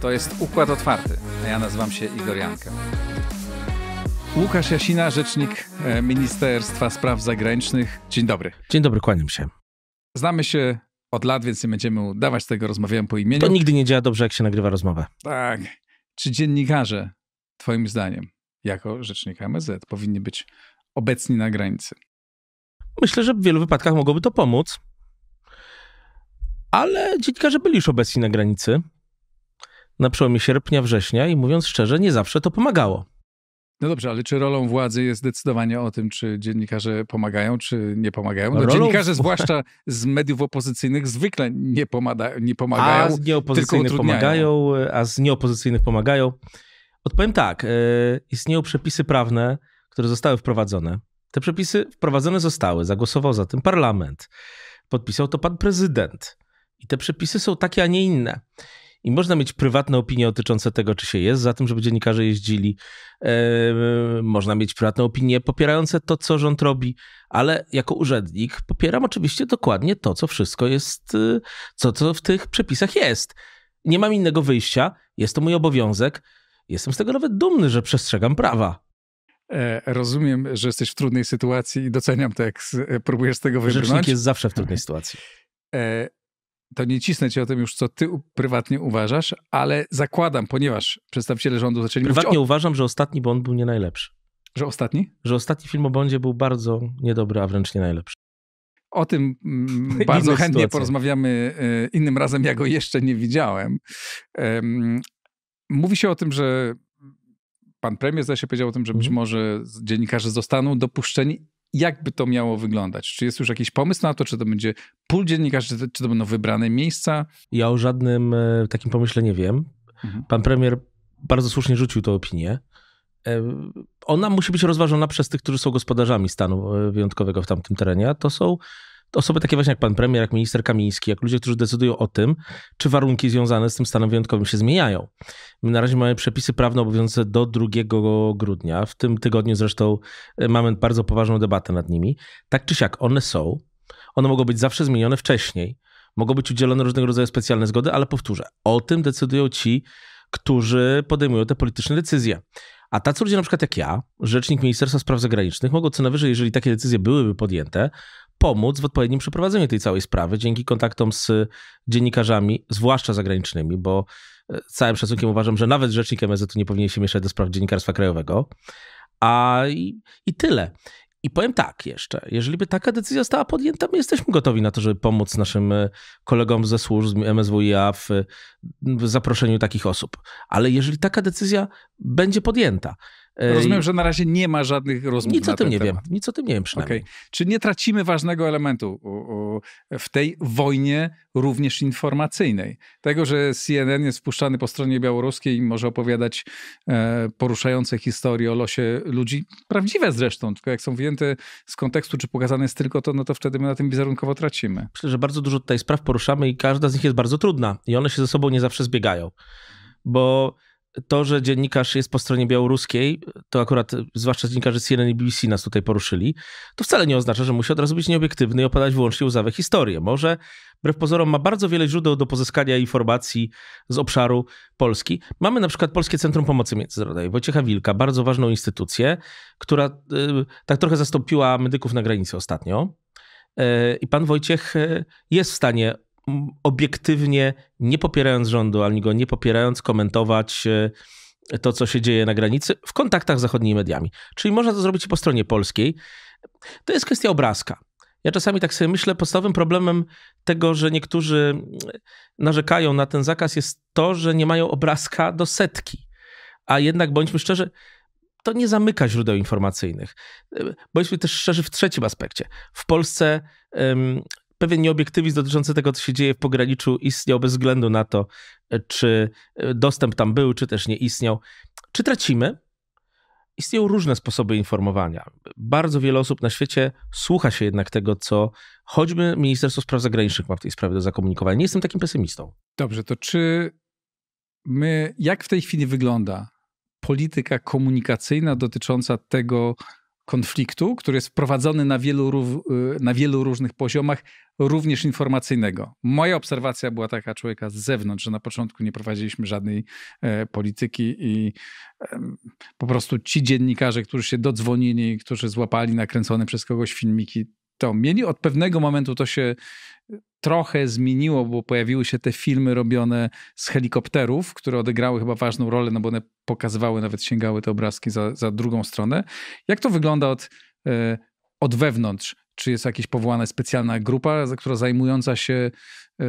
To jest Układ Otwarty, a ja nazywam się Igor Jankę. Łukasz Jasina, rzecznik e, Ministerstwa Spraw Zagranicznych. Dzień dobry. Dzień dobry, kłaniam się. Znamy się od lat, więc nie będziemy udawać tego, rozmawiałem po imieniu. To nigdy nie działa dobrze, jak się nagrywa rozmowę. Tak. Czy dziennikarze, twoim zdaniem, jako rzecznik MZ, powinni być obecni na granicy? Myślę, że w wielu wypadkach mogłoby to pomóc. Ale dziennikarze byli już obecni na granicy na przełomie sierpnia, września i mówiąc szczerze, nie zawsze to pomagało. No dobrze, ale czy rolą władzy jest decydowanie o tym, czy dziennikarze pomagają, czy nie pomagają? No, rolą... Dziennikarze, zwłaszcza z mediów opozycyjnych, zwykle nie, pomada... nie pomagają. A z nieopozycyjnych pomagają, a z nieopozycyjnych pomagają. Odpowiem tak. E, istnieją przepisy prawne, które zostały wprowadzone. Te przepisy wprowadzone zostały, zagłosował za tym parlament, podpisał to pan prezydent. I te przepisy są takie, a nie inne i można mieć prywatne opinie dotyczące tego, czy się jest za tym, żeby dziennikarze jeździli. można mieć prywatne opinie popierające to, co rząd robi, ale jako urzędnik popieram oczywiście dokładnie to, co wszystko jest, y, co, co w tych przepisach jest. Nie mam innego wyjścia, jest to mój obowiązek. Jestem z tego nawet dumny, że przestrzegam prawa. E, rozumiem, że jesteś w trudnej sytuacji i doceniam to, jak próbujesz z tego wybrnąć. Rzecznik jest zawsze w trudnej sytuacji. E, to nie cisnę cię o tym już, co ty prywatnie uważasz, ale zakładam, ponieważ przedstawiciele rządu zaczęli prywatnie mówić... uważam, że ostatni Bond był nie najlepszy. Że ostatni? Że ostatni film o Bondzie był bardzo niedobry, a wręcz nie najlepszy. O tym mm, bardzo chętnie porozmawiamy e, innym razem, ja go jeszcze nie widziałem. mówi się o tym, że pan premier zdaje się powiedział o tym, że być mhm. może dziennikarze zostaną dopuszczeni jakby to miało wyglądać? Czy jest już jakiś pomysł na to, czy to będzie pól dziennikarzy, czy to, będą wybrane miejsca? Ja o żadnym e, takim pomyśle nie wiem. Mhm. Pan premier bardzo słusznie rzucił tę opinię. E, ona musi być rozważona przez tych, którzy są gospodarzami stanu e, wyjątkowego w tamtym terenie. To są osoby takie właśnie jak pan premier, jak minister Kamiński, jak ludzie, którzy decydują o tym, czy warunki związane z tym stanem wyjątkowym się zmieniają. My na razie mamy przepisy prawne obowiązujące do 2 grudnia. W tym tygodniu zresztą e, mamy bardzo poważną debatę nad nimi. Tak czy siak, one są. One mogą być zawsze zmienione wcześniej. Mogą być udzielone różnego rodzaju specjalne zgody, ale powtórzę, o tym decydują ci, którzy podejmują te polityczne decyzje. A tacy ludzie, na przykład jak ja, rzecznik Ministerstwa Spraw Zagranicznych, mogą co najwyżej, jeżeli takie decyzje byłyby podjęte, pomóc w odpowiednim przeprowadzeniu tej całej sprawy dzięki kontaktom z dziennikarzami, zwłaszcza zagranicznymi, bo e, całym szacunkiem uważam, że nawet rzecznik MSZ nie powinien się mieszać do spraw dziennikarstwa krajowego. A i, i tyle. I powiem tak jeszcze, jeżeli by taka decyzja została podjęta, my jesteśmy gotowi na to, żeby pomóc naszym e, kolegom ze służb MSWiA w, w zaproszeniu takich osób. Ale jeżeli taka decyzja będzie podjęta, E, Rozumiem, że na razie nie ma żadnych rozmów. Nic o tym nie temat. wiem. Nic o tym nie wiem przynajmniej. Okay. Czy nie tracimy ważnego elementu w tej wojnie również informacyjnej? Tego, że CNN jest wpuszczany po stronie białoruskiej i może opowiadać e, poruszające historie o losie ludzi, prawdziwe zresztą, tylko jak są wyjęte z kontekstu, czy pokazane jest tylko to, no to wtedy my na tym wizerunkowo tracimy. Myślę, że bardzo dużo tutaj spraw poruszamy i każda z nich jest bardzo trudna i one się ze sobą nie zawsze zbiegają. Bo to, że dziennikarz jest po stronie białoruskiej, to akurat zwłaszcza dziennikarze CNN i BBC nas tutaj poruszyli, to wcale nie oznacza, że musi od razu być nieobiektywny i opadać wyłącznie łzawe historie. Może, wbrew pozorom, ma bardzo wiele źródeł do pozyskania informacji z obszaru Polski. Mamy na przykład Polskie Centrum Pomocy Międzynarodowej, Wojciecha Wilka, bardzo ważną instytucję, która y, tak trochę zastąpiła medyków na granicy ostatnio. Y, I pan Wojciech y, jest w stanie obiektywnie, nie popierając rządu, ani go nie popierając, komentować e, to, co się dzieje na granicy w kontaktach z zachodnimi mediami. Czyli można to zrobić po stronie polskiej. To jest kwestia obrazka. Ja czasami tak sobie myślę, podstawowym problemem tego, że niektórzy narzekają na ten zakaz, jest to, że nie mają obrazka do setki. A jednak bądźmy szczerzy, to nie zamyka źródeł informacyjnych. E, bądźmy też szczerzy w trzecim aspekcie. W Polsce um, pewien nieobiektywizm dotyczący tego, co się dzieje w pograniczu istniał bez względu na to, czy e, dostęp tam był, czy też nie istniał. Czy tracimy? Istnieją różne sposoby informowania. Bardzo wiele osób na świecie słucha się jednak tego, co choćby Ministerstwo Spraw Zagranicznych ma w tej sprawie do zakomunikowania. Nie jestem takim pesymistą. Dobrze, to czy my, jak w tej chwili wygląda polityka komunikacyjna dotycząca tego, konfliktu, który jest wprowadzony na wielu, y, na wielu różnych poziomach, również informacyjnego. Moja obserwacja była taka człowieka z zewnątrz, że na początku nie prowadziliśmy żadnej e, polityki i e, po prostu ci dziennikarze, którzy się dodzwonili, którzy złapali nakręcone przez kogoś filmiki, to mieli od pewnego momentu to się trochę zmieniło, bo pojawiły się te filmy robione z helikopterów, które odegrały chyba ważną rolę, no bo one pokazywały, nawet sięgały te obrazki za, za drugą stronę. Jak to wygląda od, e, od wewnątrz? Czy jest jakaś powołana specjalna grupa, która zajmująca się e,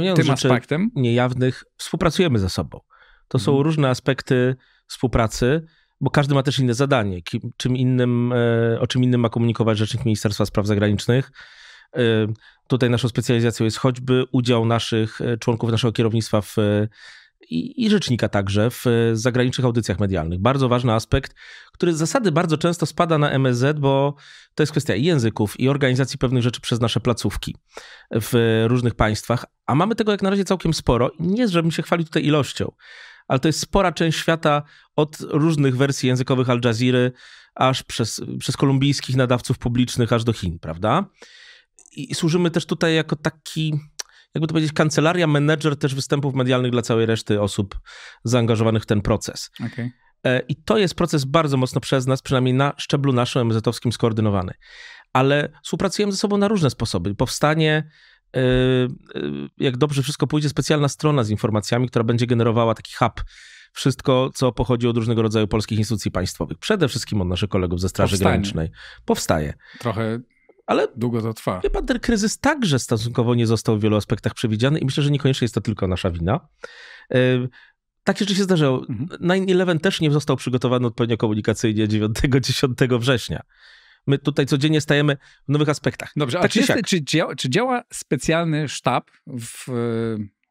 nie tym aspektem? niejawnych, współpracujemy ze sobą. To są hmm. różne aspekty współpracy, bo każdy ma też inne zadanie. Kim, czym innym, e, o czym innym ma komunikować rzecznik Ministerstwa Spraw Zagranicznych, tutaj naszą specjalizacją jest choćby udział naszych e, członków naszego kierownictwa w, e, i, i rzecznika także w e, zagranicznych audycjach medialnych. Bardzo ważny aspekt, który z zasady bardzo często spada na MSZ, bo to jest kwestia i języków, i organizacji pewnych rzeczy przez nasze placówki w różnych państwach, a mamy tego jak na razie całkiem sporo. Nie, żebym się chwalił tutaj ilością, ale to jest spora część świata od różnych wersji językowych Al Jazeera, aż przez, przez kolumbijskich nadawców publicznych, aż do Chin, prawda? i służymy też tutaj jako taki, jakby to powiedzieć, kancelaria, menedżer też występów medialnych dla całej reszty osób zaangażowanych w ten proces. Okay. E, I to jest proces bardzo mocno przez nas, przynajmniej na szczeblu naszym MZ-owskim, skoordynowany. Ale współpracujemy ze sobą na różne sposoby. Powstanie, e, e, jak dobrze wszystko pójdzie, specjalna strona z informacjami, która będzie generowała taki hub wszystko, co pochodzi od różnego rodzaju polskich instytucji państwowych. Przede wszystkim od naszych kolegów ze Straży Powstanie. Granicznej. Powstaje. Trochę ale... Długo to trwa. Wie pan, ten kryzys także stosunkowo nie został w wielu aspektach przewidziany i myślę, że niekoniecznie jest to tylko nasza wina. Takie rzeczy się zdarzają. Mhm. 9-11 też nie został przygotowany odpowiednio komunikacyjnie 9-10 września. My tutaj codziennie stajemy w nowych aspektach. Dobrze, a tak czy, jest, czy, działa, czy, działa, specjalny sztab w,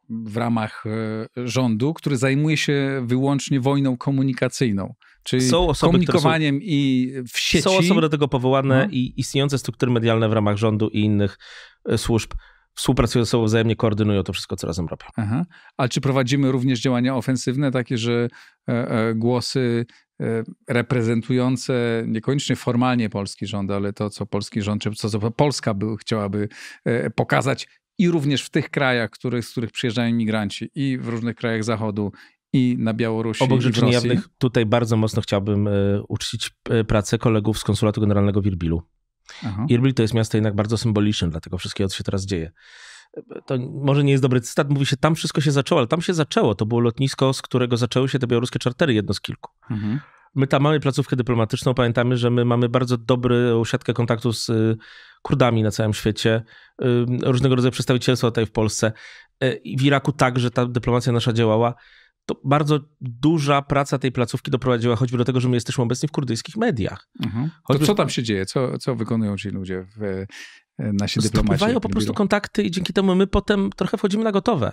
w ramach e, rządu, który zajmuje się wyłącznie wojną komunikacyjną? czyli są osoby, komunikowaniem są, i w sieci. Są osoby do tego powołane no. i istniejące struktury medialne w ramach rządu i innych e, służb współpracują ze sobą wzajemnie, koordynują to wszystko, co razem robią. Aha. A czy prowadzimy również działania ofensywne, takie, że e, e, głosy e, reprezentujące niekoniecznie formalnie polski rząd, ale to, co polski rząd, czy co Polska by, chciałaby e, pokazać i również w tych krajach, z których przyjeżdżają imigranci, i w różnych krajach Zachodu, i na Białorusi. Obok rzeczy niejawnych tutaj bardzo mocno chciałbym e, uczcić e, pracę kolegów z konsulatu generalnego w Irbilu. Aha. Irbil to jest miasto jednak bardzo symboliczne dla tego wszystkiego, co się teraz dzieje. E, to może nie jest dobry cytat, mówi się, tam wszystko się zaczęło, ale tam się zaczęło. To było lotnisko, z którego zaczęły się te białoruskie czartery, jedno z kilku. Mhm. My tam mamy placówkę dyplomatyczną, pamiętamy, że my mamy bardzo dobrą siatkę kontaktów z Kurdami na całym świecie, różnego rodzaju przedstawicielstwa tutaj w Polsce. I w Iraku także ta dyplomacja nasza działała to bardzo duża praca tej placówki doprowadziła choćby do tego, że my jesteśmy obecni w kurdyjskich mediach. Mhm. To co tam się dzieje? Co, co wykonują ci ludzie w, e, nasi dyplomaci? Zdobywają po prostu kontakty i dzięki temu my potem trochę wchodzimy na gotowe.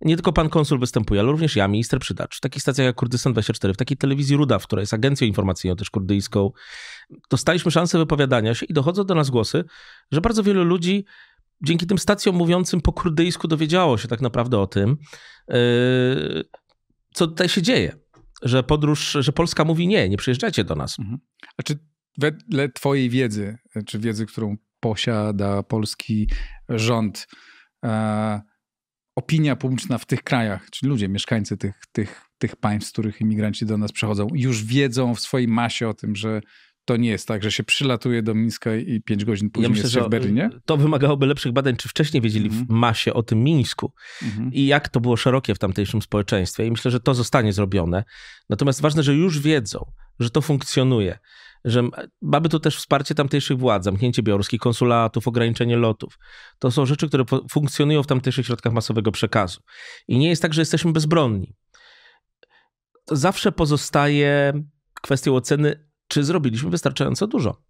Nie tylko pan konsul występuje, ale również ja, minister Przydacz. W takich stacjach jak Kurdystan 24, w takiej telewizji Ruda, która jest agencją informacyjną też kurdyjską, dostaliśmy szansę wypowiadania się i dochodzą do nas głosy, że bardzo wielu ludzi dzięki tym stacjom mówiącym po kurdyjsku dowiedziało się tak naprawdę o tym. Yy co tutaj się dzieje? Że podróż, że Polska mówi nie, nie przyjeżdżacie do nas. Mhm. A czy wedle twojej wiedzy, e, czy wiedzy, którą posiada polski rząd, e, opinia publiczna w tych krajach, czyli ludzie, mieszkańcy tych, tych, tych państw, z których imigranci do nas przychodzą, już wiedzą w swojej masie o tym, że to nie jest tak, że się przylatuje do Mińska i pięć godzin później ja myślę, jest się w y, Berlinie? To wymagałoby lepszych badań, czy wcześniej wiedzieli w mhm. masie o tym Mińsku mhm. i jak to było szerokie w tamtejszym społeczeństwie. I myślę, że to zostanie zrobione. Natomiast ważne, że już wiedzą, że to funkcjonuje że mamy tu też wsparcie tamtejszych władz, zamknięcie białoruskich konsulatów, ograniczenie lotów. To są rzeczy, które funkcjonują w tamtejszych środkach masowego przekazu. I nie jest tak, że jesteśmy bezbronni. To zawsze pozostaje kwestią oceny, czy zrobiliśmy wystarczająco dużo.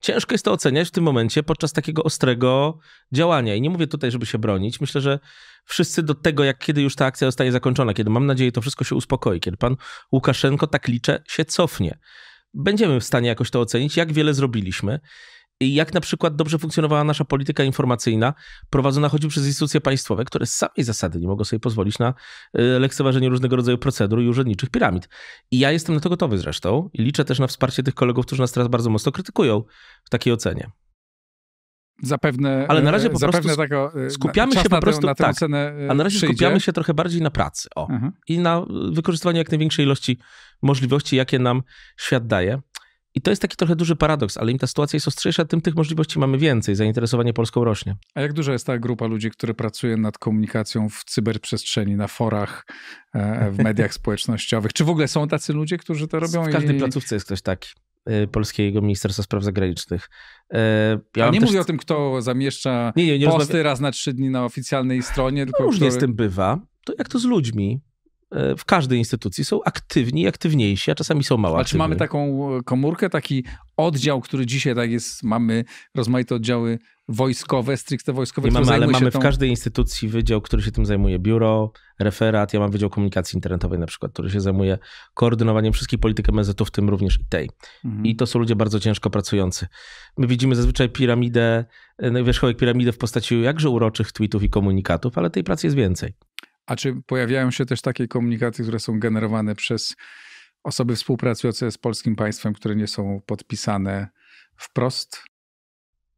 Ciężko jest to oceniać w tym momencie podczas takiego ostrego działania. I nie mówię tutaj, żeby się bronić. Myślę, że wszyscy do tego, jak kiedy już ta akcja zostanie zakończona, kiedy mam nadzieję, to wszystko się uspokoi, kiedy pan Łukaszenko, tak liczę, się cofnie. Będziemy w stanie jakoś to ocenić, jak wiele zrobiliśmy jak na przykład dobrze funkcjonowała nasza polityka informacyjna prowadzona choćby przez instytucje państwowe, które z samej zasady nie mogą sobie pozwolić na y, lekceważenie różnego rodzaju procedur i urzędniczych piramid. I ja jestem na to gotowy zresztą i liczę też na wsparcie tych kolegów, którzy nas teraz bardzo mocno krytykują w takiej ocenie. Zapewne, ale na razie y, po prostu tego, y, skupiamy się po prostu na tę, na tak, a na razie przyjdzie. skupiamy się trochę bardziej na pracy o, mhm. i na wykorzystywaniu jak największej ilości możliwości, jakie nam świat daje. I to jest taki trochę duży paradoks, ale im ta sytuacja jest ostrzejsza, tym tych możliwości mamy więcej. Zainteresowanie Polską rośnie. A jak duża jest ta grupa ludzi, które pracuje nad komunikacją w cyberprzestrzeni, na forach, e, w mediach społecznościowych? Czy w ogóle są tacy ludzie, którzy to robią? W każdej i... placówce jest ktoś taki. E, Polskiego Ministerstwa Spraw Zagranicznych. E, ja nie też... mówię o tym, kto zamieszcza nie, nie, nie posty rozmawia... raz na trzy dni na oficjalnej no stronie. No, tylko różnie który... z tym bywa. To jak to z ludźmi? E, w każdej instytucji są aktywni i aktywniejsi, a czasami są mało. A czy mamy taką e, komórkę, taki oddział, który dzisiaj tak jest, mamy rozmaite oddziały wojskowe, stricte wojskowe. Nie mamy, ale mamy tą... w każdej instytucji wydział, który się tym zajmuje, biuro, referat, ja mam Wydział Komunikacji Internetowej na przykład, który się zajmuje koordynowaniem wszystkich polityk mz w tym również i tej. Mhm. I to są ludzie bardzo ciężko pracujący. My widzimy zazwyczaj piramidę, e, no wierzchołek piramidy w postaci jakże uroczych tweetów i komunikatów, ale tej pracy jest więcej. A czy pojawiają się też takie komunikaty, które są generowane przez osoby współpracujące z polskim państwem, które nie są podpisane wprost?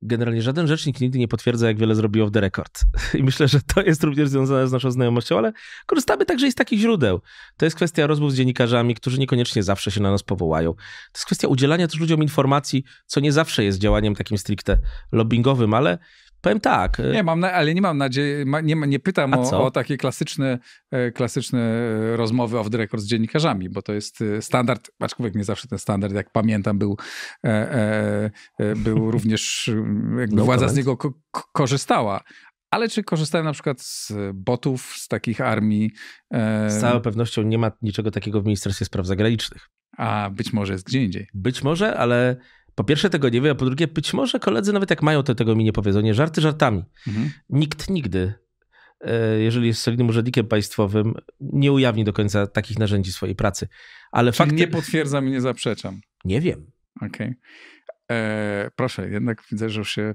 Generalnie żaden rzecznik nigdy nie potwierdza, jak wiele zrobiło w The Record. I myślę, że to jest również związane z naszą znajomością, ale korzystamy także i z takich źródeł. To jest kwestia rozmów z dziennikarzami, którzy niekoniecznie zawsze się na nas powołają. To jest kwestia udzielania też ludziom informacji, co nie zawsze jest działaniem takim stricte lobbyingowym, ale Powiem tak. Y, nie, mam na, ale nie mam nadziei, nie, nie pytam o, o, takie klasyczne, e, klasyczne e, rozmowy off the record z dziennikarzami, bo to jest e, standard, aczkolwiek nie zawsze ten standard, jak pamiętam, był, e, e, był również, mm, jakby no władza comment. z niego ko korzystała. Ale czy korzystają na przykład z botów, z takich armii? E... Z całą pewnością nie ma niczego takiego w Ministerstwie Spraw Zagranicznych. A być może jest gdzie indziej. Być może, ale po pierwsze tego nie wie, a po drugie być może koledzy nawet jak mają, to tego mi nie powiedzą. Nie, żarty żartami. Mhm. Nikt nigdy, e, jeżeli jest solidnym urzędnikiem państwowym, nie ujawni do końca takich narzędzi swojej pracy. Ale Czyli fakty... nie potwierdzam i nie zaprzeczam. Nie wiem. Okej. Okay. E, proszę, jednak widzę, że już się e,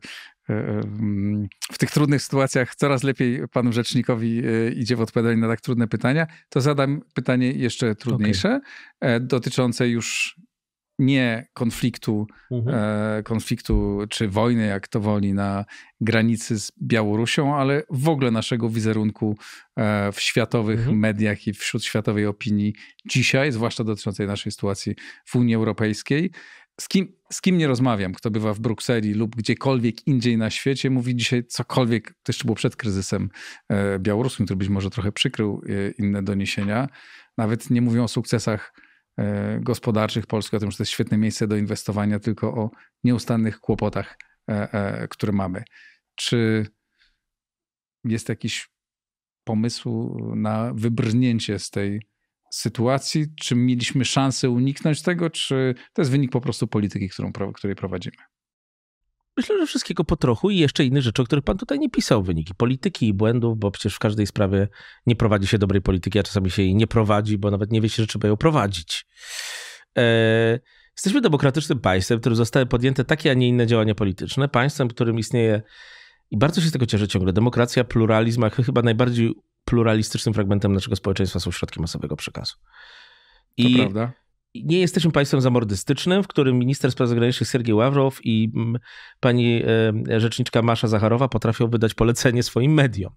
mm, w tych trudnych sytuacjach coraz lepiej panu rzecznikowi idzie w odpowiadaniu na tak trudne pytania. To zadam pytanie jeszcze trudniejsze, okay. dotyczące już nie konfliktu, mhm. e, konfliktu czy wojny, jak to woli, na granicy z Białorusią, ale w ogóle naszego wizerunku e, w światowych mhm. mediach i wśród światowej opinii dzisiaj, zwłaszcza dotyczącej naszej sytuacji w Unii Europejskiej. Z kim, z kim nie rozmawiam, kto bywa w Brukseli lub gdziekolwiek indziej na świecie, mówi dzisiaj cokolwiek, to jeszcze było przed kryzysem e, białoruskim, który być może trochę przykrył e, inne doniesienia, nawet nie mówią o sukcesach E, gospodarczych Polski, o tym, że to jest świetne miejsce do inwestowania, tylko o nieustannych kłopotach, e, e, które mamy. Czy jest jakiś pomysł na wybrnięcie z tej sytuacji? Czy mieliśmy szansę uniknąć tego, czy to jest wynik po prostu polityki, którą, której prowadzimy? Myślę, że wszystkiego po trochu i jeszcze inne rzeczy, o których pan tutaj nie pisał, wyniki polityki i błędów, bo przecież w każdej sprawie nie prowadzi się dobrej polityki, a czasami się jej nie prowadzi, bo nawet nie wie się, że trzeba ją prowadzić. Eee, jesteśmy demokratycznym państwem, w którym zostały podjęte takie, a nie inne działania polityczne. Państwem, w którym istnieje, i bardzo się z tego cieszę ciągle, demokracja, pluralizm, a chyba najbardziej pluralistycznym fragmentem naszego społeczeństwa są środki masowego przekazu. I to prawda nie jesteśmy państwem zamordystycznym, w którym minister spraw zagranicznych Sergiej Ławrow i mm, pani e, rzeczniczka Masza Zacharowa potrafią wydać polecenie swoim mediom.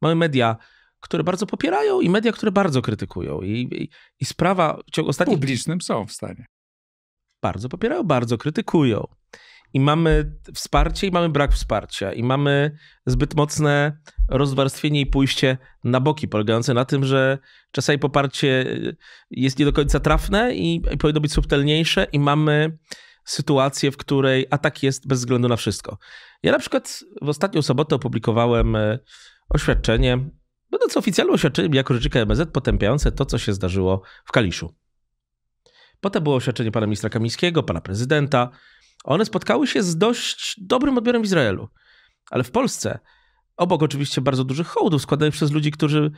Mamy media, które bardzo popierają i media, które bardzo krytykują. I, i, i sprawa w ciągu ostatnich... Publicznym są w stanie. Bardzo popierają, bardzo krytykują i mamy wsparcie i mamy brak wsparcia i mamy zbyt mocne rozwarstwienie i pójście na boki polegające na tym, że czasami poparcie y, jest nie do końca trafne i, i powinno być subtelniejsze i mamy sytuację, w której atak jest bez względu na wszystko. Ja na przykład w ostatnią sobotę opublikowałem y, oświadczenie, będąc no oficjalnym oświadczeniem jako rzecznika MZ, potępiające to, co się zdarzyło w Kaliszu. Potem było oświadczenie pana ministra Kamińskiego, pana prezydenta, one spotkały się z dość dobrym odbiorem w Izraelu. Ale w Polsce, obok oczywiście bardzo dużych hołdów składanych przez ludzi, którzy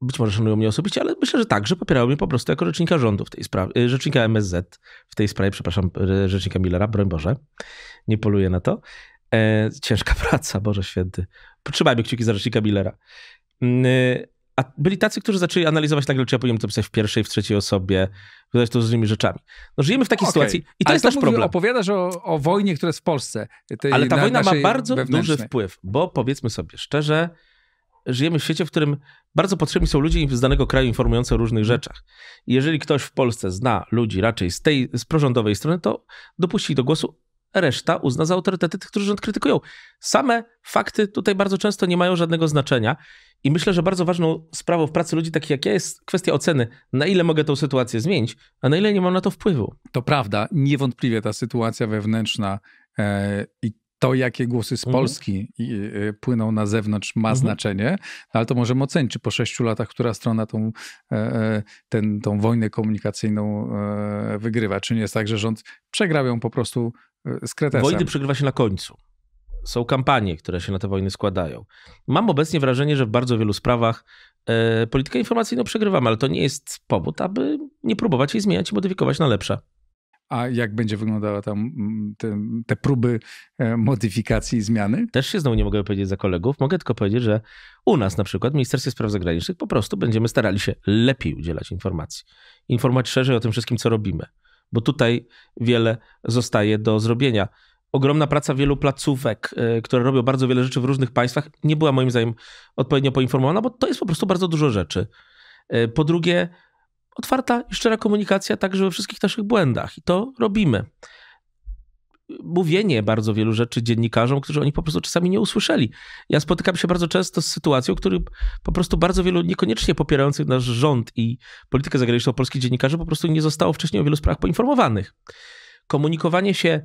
być może szanują mnie osobiście, ale myślę, że tak, że popierają mnie po prostu jako rzecznika rządu w tej sprawie, y, rzecznika MSZ w tej sprawie, przepraszam, y, rzecznika Millera, broń Boże, nie poluję na to. E, ciężka praca, Boże Święty. Trzymajmy kciuki za rzecznika Millera. Mm, y, a byli tacy, którzy zaczęli analizować nagle, czy ja powinienem to pisać w pierwszej, w trzeciej osobie, wydawać to z różnymi rzeczami. No żyjemy w takiej okay. sytuacji i to Ale jest to nasz mówi, problem. opowiadasz o, o wojnie, która jest w Polsce. Ale ta na, wojna ma bardzo duży wpływ, bo powiedzmy sobie szczerze, żyjemy w świecie, w którym bardzo potrzebni są ludzie z danego kraju informujący o różnych mhm. rzeczach. I jeżeli ktoś w Polsce zna ludzi raczej z tej z prorządowej strony, to dopuści do głosu, reszta uzna za autorytety tych, którzy rząd krytykują. Same fakty tutaj bardzo często nie mają żadnego znaczenia. I myślę, że bardzo ważną sprawą w pracy ludzi takich jak ja jest kwestia oceny, na ile mogę tą sytuację zmienić, a na ile nie mam na to wpływu. To prawda, niewątpliwie ta sytuacja wewnętrzna e, i to, jakie głosy z mhm. Polski mhm. płyną na zewnątrz, ma mhm. znaczenie, no, ale to możemy ocenić, czy po sześciu latach, która strona tą, e, e, ten, tą wojnę komunikacyjną wygrywa. Czy nie jest tak, że rząd przegrał ją po prostu z kretesem. Wojny przegrywa się na końcu są kampanie, które się na te wojny składają. Mam obecnie wrażenie, że w bardzo wielu sprawach e, politykę informacyjną przegrywamy, ale to nie jest powód, aby nie próbować jej zmieniać i modyfikować na lepsze. A jak będzie wyglądała tam te, te próby e, modyfikacji i zmiany? Też się znowu nie mogę powiedzieć za kolegów. Mogę tylko powiedzieć, że u nas na przykład w Ministerstwie Spraw Zagranicznych po prostu będziemy starali się lepiej udzielać informacji. Informować szerzej o tym wszystkim, co robimy. Bo tutaj wiele zostaje do zrobienia ogromna praca wielu placówek, y, które robią bardzo wiele rzeczy w różnych państwach, nie była moim zdaniem odpowiednio poinformowana, bo to jest po prostu bardzo dużo rzeczy. Y, po drugie, otwarta i szczera komunikacja także we wszystkich naszych błędach i to robimy. Mówienie bardzo wielu rzeczy dziennikarzom, którzy oni po prostu czasami nie usłyszeli. Ja spotykam się bardzo często z sytuacją, w której po prostu bardzo wielu niekoniecznie popierających nasz rząd i politykę zagraniczną polskich dziennikarzy po prostu nie zostało wcześniej o wielu sprawach poinformowanych. Komunikowanie się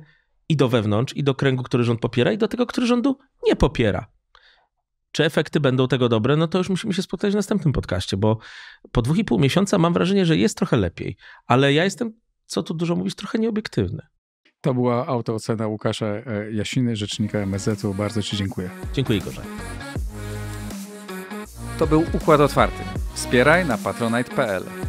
i do wewnątrz, i do kręgu, który rząd popiera, i do tego, który rządu nie popiera. Czy efekty będą tego dobre, no to już musimy się spotkać w następnym podcaście, bo po dwóch i pół miesiąca mam wrażenie, że jest trochę lepiej, ale ja jestem, co tu dużo mówić, trochę nieobiektywny. To była autoocena Łukasza e, Jasiny, rzecznika MSZ-u. Bardzo Ci dziękuję. Dziękuję, Igorze. To był Układ Otwarty. Wspieraj na patronite.pl.